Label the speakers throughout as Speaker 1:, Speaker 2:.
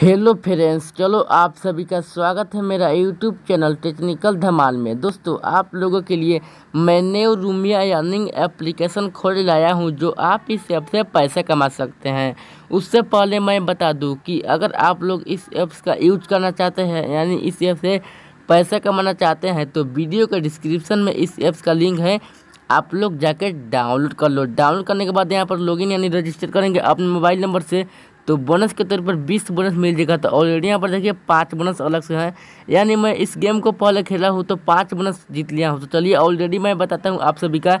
Speaker 1: hello friends चलो आप सभी का स्वागत है मेरा यूट्यूब चैनल टेक्निकल धमाल में दोस्तों आप लोगों के लिए मैंने रूमिया यानिंग एप्लीकेशन खोल लाया हूं जो आप इस ऐप से पैसा कमा सकते हैं उससे पहले मैं बता दूं कि अगर आप लोग इस ऐप्स का यूज करना चाहते हैं यानी इस ऐप से पैसा कमाना चाहते हैं तो वीडियो के डिस्क्रिप्सन में इस ऐप्स का लिंक है आप लोग जाकर डाउनलोड कर लो डाउनलोड करने के बाद यहाँ पर लॉगिन यानी रजिस्टर करेंगे अपने मोबाइल नंबर से तो बोनस के तौर पर बीस बोनस मिल जाएगा तो ऑलरेडी यहाँ पर देखिए पाँच बोनस अलग से हैं यानी मैं इस गेम को पहले खेला हूँ तो पाँच बोनस जीत लिया हूँ तो चलिए ऑलरेडी मैं बताता हूँ आप सभी का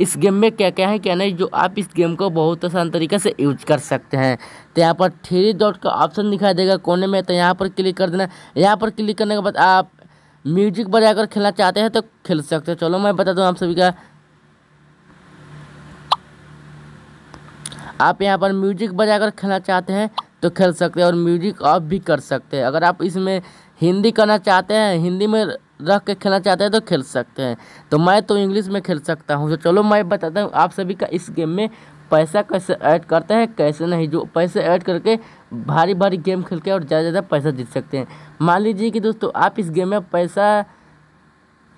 Speaker 1: इस गेम में क्या क्या है क्या नहीं जो आप इस गेम को बहुत आसान तरीके से यूज कर सकते हैं तो यहाँ पर थ्री डॉट का ऑप्शन दिखाई देगा कोने में तो यहाँ पर क्लिक कर देना यहाँ पर क्लिक करने के बाद आप म्यूजिक बजाकर खेलना चाहते हैं तो खेल सकते हैं चलो मैं बता दूँ आप सभी का आप यहाँ पर म्यूजिक बजाकर खेलना चाहते हैं तो खेल सकते हैं और म्यूजिक ऑफ भी कर सकते हैं अगर आप इसमें हिंदी करना चाहते हैं हिंदी में रख के खेलना चाहते हैं तो खेल सकते हैं तो मैं तो इंग्लिश में खेल सकता हूँ तो चलो मैं बताता हूँ आप सभी का इस गेम में पैसा कैसे ऐड करते हैं कैसे नहीं जो पैसे ऐड करके भारी भारी गेम खेल के और ज़्यादा ज़्यादा पैसा जीत सकते हैं मान लीजिए कि दोस्तों आप इस गेम में पैसा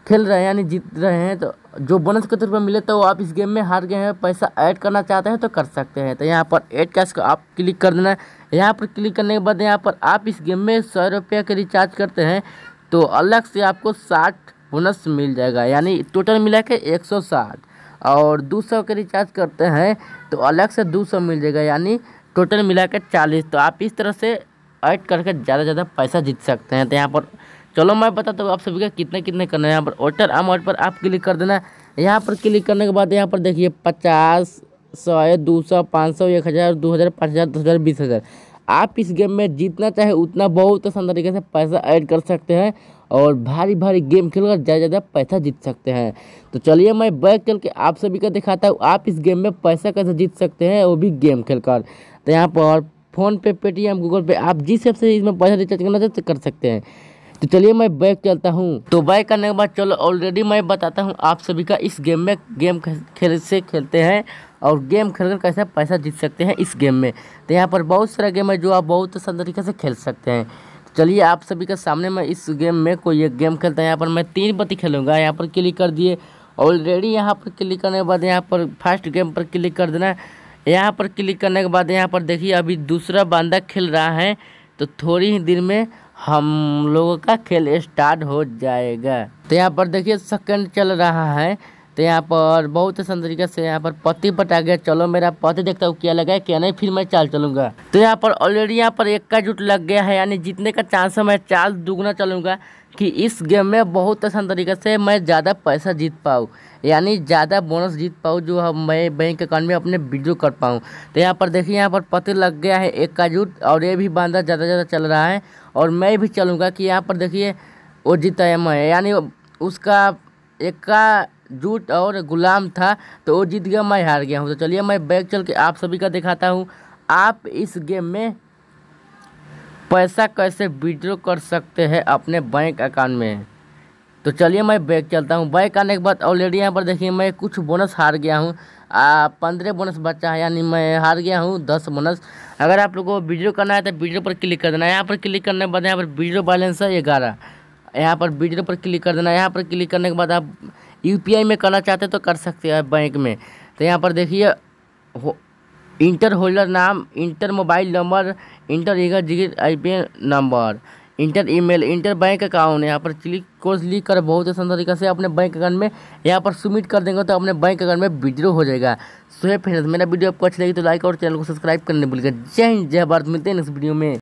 Speaker 1: खेल रहे हैं यानी जीत रहे हैं तो जो बोनस के तौर पर मिले तो आप इस गेम में हार गए हैं पैसा ऐड करना चाहते हैं तो कर सकते हैं तो यहाँ पर ऐड कैश को आप क्लिक कर देना है यहाँ पर क्लिक करने के बाद यहाँ पर आप इस गेम में सौ रुपये के रिचार्ज करते हैं तो अलग से आपको साठ बोनस मिल जाएगा यानी टोटल मिला के एक सौ साठ और दो सौ के रिचार्ज करते हैं तो अलग से दो सौ मिल जाएगा यानी टोटल मिला के चालीस तो आप इस तरह से ऐड करके ज़्यादा से ज़्यादा पैसा जीत सकते हैं तो यहाँ पर चलो मैं बताता हूँ आप सभी का कितने कितने करना है यहाँ पर ऑटर अमाउंट पर आप क्लिक कर देना यहाँ पर क्लिक करने के बाद यहाँ पर देखिए पचास सौ दो सौ पाँच सौ एक हज़ार दो हज़ार पाँच हज़ार दस हज़ार बीस हज़ार आप इस गेम में जितना चाहे उतना बहुत आसान तरीके से पैसा ऐड कर सकते हैं और भारी भारी गेम कर ज़्यादा ज़्यादा पैसा जीत सकते हैं तो चलिए मैं बैक चल के आप सभी का दिखाता हूँ आप इस गेम में पैसा कैसे जीत सकते हैं वो भी गेम कर तो यहाँ पर फ़ोन पे पेटीएम गूगल पे आप जिस ऐप से इसमें पैसा रिचार्ज करना चाहते कर सकते हैं तो चलिए मैं बैक चलता हूँ तो बैक करने के बाद चलो ऑलरेडी मैं बताता हूँ आप सभी का इस गेम में गेम खेल से खेलते हैं और गेम खेल कर कैसे पैसा जीत सकते हैं इस गेम में तो यहाँ पर बहुत सारा गेम है जो आप बहुत आसान तरीके से खेल सकते हैं चलिए आप सभी के सामने मैं इस गेम में कोई एक गेम खेलता है यहाँ पर मैं तीन बत्ती खेलूँगा यहाँ पर क्लिक कर दिए ऑलरेडी यहाँ पर क्लिक करने के बाद यहाँ पर फर्स्ट गेम पर क्लिक कर देना यहाँ पर क्लिक करने के बाद यहाँ पर देखिए अभी दूसरा बंदा खेल रहा है तो थोड़ी ही दिन में हम लोगों का खेल स्टार्ट हो जाएगा तो यहाँ पर देखिए सेकंड चल रहा है तो यहाँ पर बहुत ही सुंदर तरीके से यहाँ पर पति पटा गया चलो मेरा पति देखता हूँ क्या लगा है क्या नहीं फिर मैं चाल चलूंगा तो यहाँ पर ऑलरेडी यहाँ पर एक का जुट लग गया है यानी जीतने का चांस है मैं चाल दुगना चलूँगा कि इस गेम में बहुत आसान तरीके से मैं ज़्यादा पैसा जीत पाऊँ यानी ज़्यादा बोनस जीत पाऊँ जो मैं बैंक अकाउंट में अपने वीडियो कर पाऊँ तो यहाँ पर देखिए यहाँ पर पति लग गया है एक का जुट और ये भी बांधा ज़्यादा ज़्यादा चल रहा है और मैं भी चलूँगा कि यहाँ पर देखिए वो जीता है मैं यानी उसका एक का जूट और गुलाम था तो वो जीत गया मैं हार गया हूँ तो चलिए मैं बैग चल के आप सभी का दिखाता हूँ आप इस गेम में पैसा कैसे विड्रो कर सकते हैं अपने बैंक अकाउंट में तो चलिए मैं बैग चलता हूँ बैग आने के बाद ऑलरेडी यहाँ पर देखिए मैं कुछ बोनस हार गया हूँ पंद्रह बोनस बचा है यानी मैं हार गया हूँ दस बोनस अगर आप लोगों को वीडियो करना है तो वीडियो पर क्लिक कर देना यहाँ पर क्लिक करने के बाद यहाँ पर वीडियो बैलेंस है ग्यारह यहाँ पर वीडियो पर क्लिक कर देना यहाँ पर क्लिक करने के बाद आप यूपीआई में करना चाहते हैं तो कर सकते हैं बैंक में तो यहाँ पर देखिए हो इंटर होल्डर नाम इंटर मोबाइल नंबर इंटर ईगर जिगर आई number enter email enter bank account यहाँ पर क्लिक कोर्स लिख कर बहुत आसान तरीके से अपने बैंक अकाउंट में यहाँ पर सबमिट कर देंगे तो अपने बैंक अकाउंट में विड्रो हो जाएगा सो है फ्रेंड्स मेरा वीडियो आपको अच्छी लगी तो लाइक और चैनल को सब्सक्राइब करने भूलिएगा जय हिंद जय भारत मिलते हैं नेक्स्ट वीडियो में